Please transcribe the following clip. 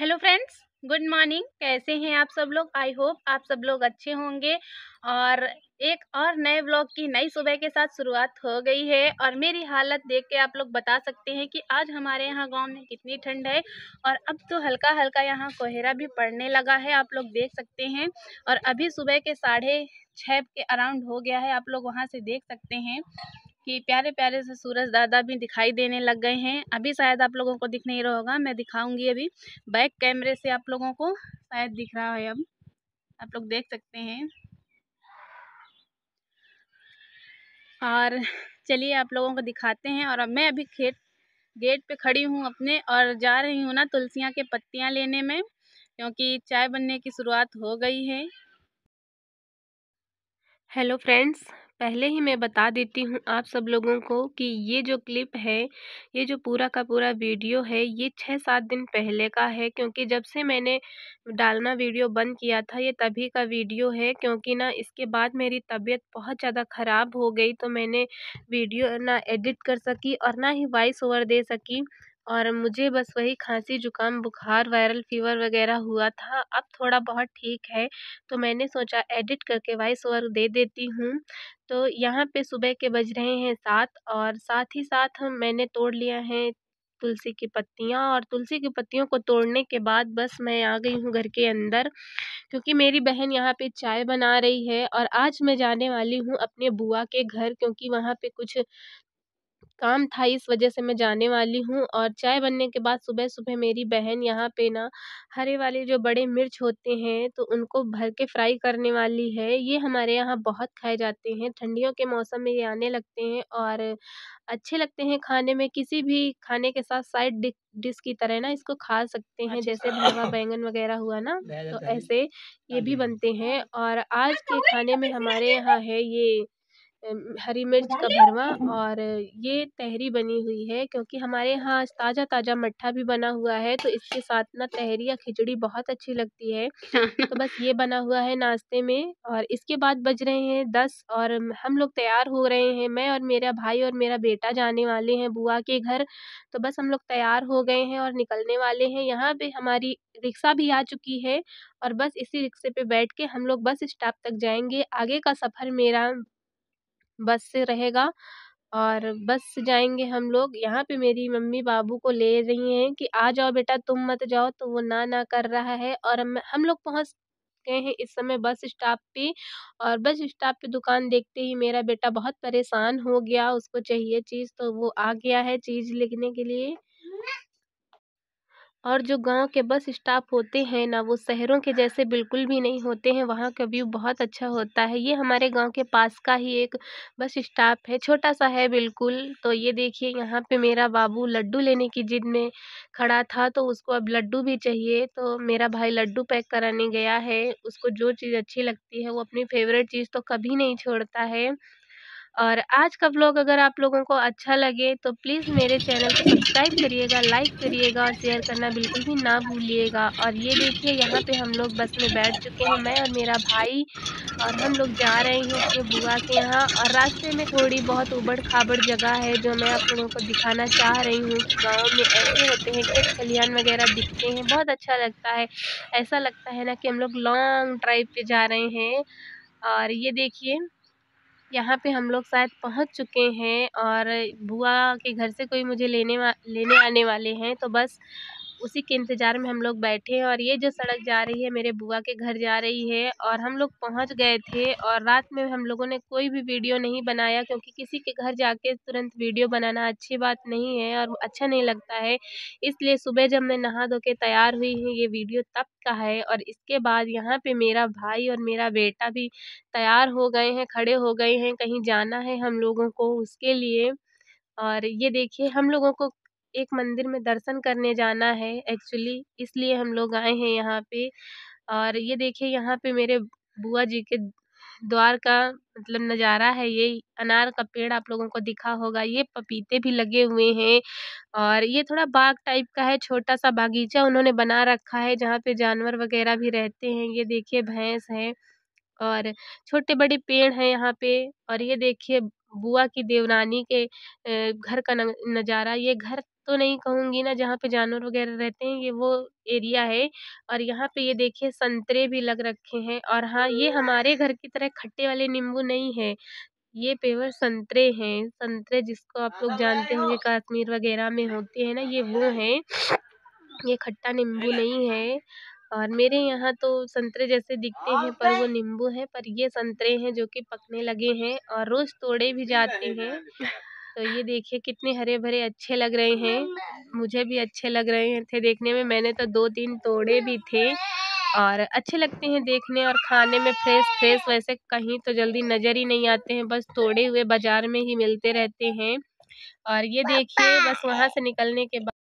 Hello friends good morning कैसे हैं आप सब लोग आई होप आप सब लोग अच्छे होंगे और एक और नए ब्लॉग की नई सुबह के साथ शुरुआत हो गई है और मेरी हालत देख के आप लोग बता सकते हैं कि आज हमारे यहाँ गांव में कितनी ठंड है और अब तो हल्का हल्का यहाँ कोहरा भी पड़ने लगा है आप लोग देख सकते हैं और अभी सुबह के साढ़े छः के अराउंड हो गया है आप लोग वहाँ से देख सकते हैं कि प्यारे प्यारे से सूरज दादा भी दिखाई देने लग गए हैं अभी शायद आप लोगों को दिख नहीं रहा होगा मैं दिखाऊंगी अभी बैक कैमरे से आप लोगों को शायद दिख रहा है अब आप लोग देख सकते हैं और चलिए आप लोगों को दिखाते हैं और अब मैं अभी खेत गेट पे खड़ी हूँ अपने और जा रही हूँ ना तुलसियाँ के पत्तियाँ लेने में क्योंकि चाय बनने की शुरुआत हो गई है हेलो फ्रेंड्स पहले ही मैं बता देती हूँ आप सब लोगों को कि ये जो क्लिप है ये जो पूरा का पूरा वीडियो है ये छः सात दिन पहले का है क्योंकि जब से मैंने डालना वीडियो बंद किया था ये तभी का वीडियो है क्योंकि ना इसके बाद मेरी तबीयत बहुत ज़्यादा ख़राब हो गई तो मैंने वीडियो ना एडिट कर सकी और ना ही वॉइस ओवर दे सकी और मुझे बस वही खांसी ज़ुकाम बुखार वायरल फ़ीवर वगैरह हुआ था अब थोड़ा बहुत ठीक है तो मैंने सोचा एडिट करके वॉइस ओवर दे देती हूँ तो यहाँ पे सुबह के बज रहे हैं सात और साथ ही साथ हम मैंने तोड़ लिया है तुलसी की पत्तियाँ और तुलसी की पत्तियों को तोड़ने के बाद बस मैं आ गई हूँ घर के अंदर क्योंकि मेरी बहन यहाँ पे चाय बना रही है और आज मैं जाने वाली हूँ अपने बुआ के घर क्योंकि वहाँ पे कुछ काम था इस वजह से मैं जाने वाली हूँ और चाय बनने के बाद सुबह सुबह मेरी बहन यहाँ पे ना हरे वाले जो बड़े मिर्च होते हैं तो उनको भर के फ्राई करने वाली है ये हमारे यहाँ बहुत खाए जाते हैं ठंडियों के मौसम में ये आने लगते हैं और अच्छे लगते हैं खाने में किसी भी खाने के साथ साइड डिश की तरह ना इसको खा सकते हैं अच्छा। जैसे भरवा बैंगन वगैरह हुआ ना तो ऐसे ये हाँ भी बनते हैं और आज अच्छा, के खाने तो में हमारे यहाँ है ये हरी मिर्च का भरवा और ये तहरी बनी हुई है क्योंकि हमारे यहाँ ताज़ा ताज़ा मट्ठा भी बना हुआ है तो इसके साथ ना तहरी या खिचड़ी बहुत अच्छी लगती है तो बस ये बना हुआ है नाश्ते में और इसके बाद बज रहे हैं दस और हम लोग तैयार हो रहे हैं मैं और मेरा भाई और मेरा बेटा जाने वाले हैं बुआ के घर तो बस हम लोग तैयार हो गए हैं और निकलने वाले हैं यहाँ पे हमारी रिक्शा भी आ चुकी है और बस इसी रिक्शे पे बैठ के हम लोग बस स्टॉप तक जाएंगे आगे का सफ़र मेरा बस से रहेगा और बस से जाएंगे हम लोग यहाँ पे मेरी मम्मी बाबू को ले रही हैं कि आ जाओ बेटा तुम मत जाओ तो वो ना ना कर रहा है और हम हम लोग पहुँच गए हैं इस समय बस स्टॉप पे और बस स्टॉप पे दुकान देखते ही मेरा बेटा बहुत परेशान हो गया उसको चाहिए चीज़ तो वो आ गया है चीज़ लिखने के लिए और जो गाँव के बस स्टॉप होते हैं ना वो शहरों के जैसे बिल्कुल भी नहीं होते हैं वहाँ का व्यू बहुत अच्छा होता है ये हमारे गाँव के पास का ही एक बस स्टॉप है छोटा सा है बिल्कुल तो ये देखिए यहाँ पे मेरा बाबू लड्डू लेने की जिद में खड़ा था तो उसको अब लड्डू भी चाहिए तो मेरा भाई लड्डू पैक कराने गया है उसको जो चीज़ अच्छी लगती है वो अपनी फेवरेट चीज़ तो कभी नहीं छोड़ता है और आज का ब्लॉग अगर आप लोगों को अच्छा लगे तो प्लीज़ मेरे चैनल को सब्सक्राइब करिएगा लाइक करिएगा और शेयर करना बिल्कुल भी ना भूलिएगा और ये देखिए यहाँ पे हम लोग बस में बैठ चुके हैं मैं और मेरा भाई और हम लोग जा रहे हैं अपने बुआ के यहाँ और रास्ते में थोड़ी बहुत उबड़ खाबड़ जगह है जो मैं आप लोगों को दिखाना चाह रही हूँ गाँव में ऐसे होते हैं खेत खलिहान वगैरह दिखते हैं बहुत अच्छा लगता है ऐसा लगता है ना कि हम लोग लॉन्ग ड्राइव पे जा रहे हैं और ये देखिए यहाँ पे हम लोग शायद पहुँच चुके हैं और बुआ के घर से कोई मुझे लेने वा लेने आने वाले हैं तो बस उसी के इंतज़ार में हम लोग बैठे हैं और ये जो सड़क जा रही है मेरे बुआ के घर जा रही है और हम लोग पहुंच गए थे और रात में हम लोगों ने कोई भी वीडियो नहीं बनाया क्योंकि किसी के घर जाके तुरंत वीडियो बनाना अच्छी बात नहीं है और अच्छा नहीं लगता है इसलिए सुबह जब मैं नहा धो के तैयार हुई हूँ ये वीडियो तब का है और इसके बाद यहाँ पर मेरा भाई और मेरा बेटा भी तैयार हो गए हैं खड़े हो गए हैं कहीं जाना है हम लोगों को उसके लिए और ये देखिए हम लोगों को एक मंदिर में दर्शन करने जाना है एक्चुअली इसलिए हम लोग आए हैं यहाँ पे और ये देखिए यहाँ पे मेरे बुआ जी के द्वार का मतलब नज़ारा है ये अनार का पेड़ आप लोगों को दिखा होगा ये पपीते भी लगे हुए हैं और ये थोड़ा बाग टाइप का है छोटा सा बागीचा उन्होंने बना रखा है जहाँ पे जानवर वगैरह भी रहते हैं ये देखिए भैंस है और छोटे बड़े पेड़ हैं यहाँ पे और ये देखिए बुआ की देवरानी के घर का नज़ारा ये घर तो नहीं कहूँगी ना जहाँ पे जानवर वगैरह रहते हैं ये वो एरिया है और यहाँ पे ये देखिए संतरे भी लग रखे हैं और हाँ ये हमारे घर की तरह खट्टे वाले नींबू नहीं है ये पेवर संतरे हैं संतरे जिसको आप लोग जानते होंगे कश्मीर वगैरह में होते हैं ना ये वो हैं ये खट्टा नींबू नहीं है और मेरे यहाँ तो संतरे जैसे दिखते हैं पर वो नींबू है पर ये संतरे हैं जो कि पकने लगे हैं और रोज़ तोड़े भी जाते हैं तो ये देखिए कितने हरे-भरे अच्छे लग रहे हैं मुझे भी अच्छे लग रहे थे देखने में मैंने तो दो-तीन तोड़े भी थे और अच्छे लगते हैं देखने और खाने में फ्रेश फ्रेश वैसे कहीं तो जल्दी नज़र ही नहीं आते हैं बस तोड़े हुए बाजार में ही मिलते रहते हैं और ये देखिए बस वहाँ से निकलने के बाद